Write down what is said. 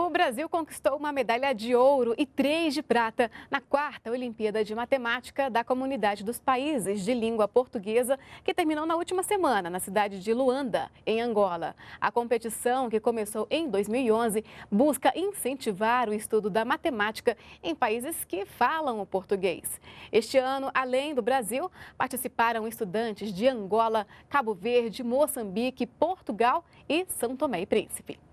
O Brasil conquistou uma medalha de ouro e três de prata na quarta Olimpíada de Matemática da Comunidade dos Países de Língua Portuguesa, que terminou na última semana na cidade de Luanda, em Angola. A competição, que começou em 2011, busca incentivar o estudo da matemática em países que falam o português. Este ano, além do Brasil, participaram estudantes de Angola, Cabo Verde, Moçambique, Portugal e São Tomé e Príncipe.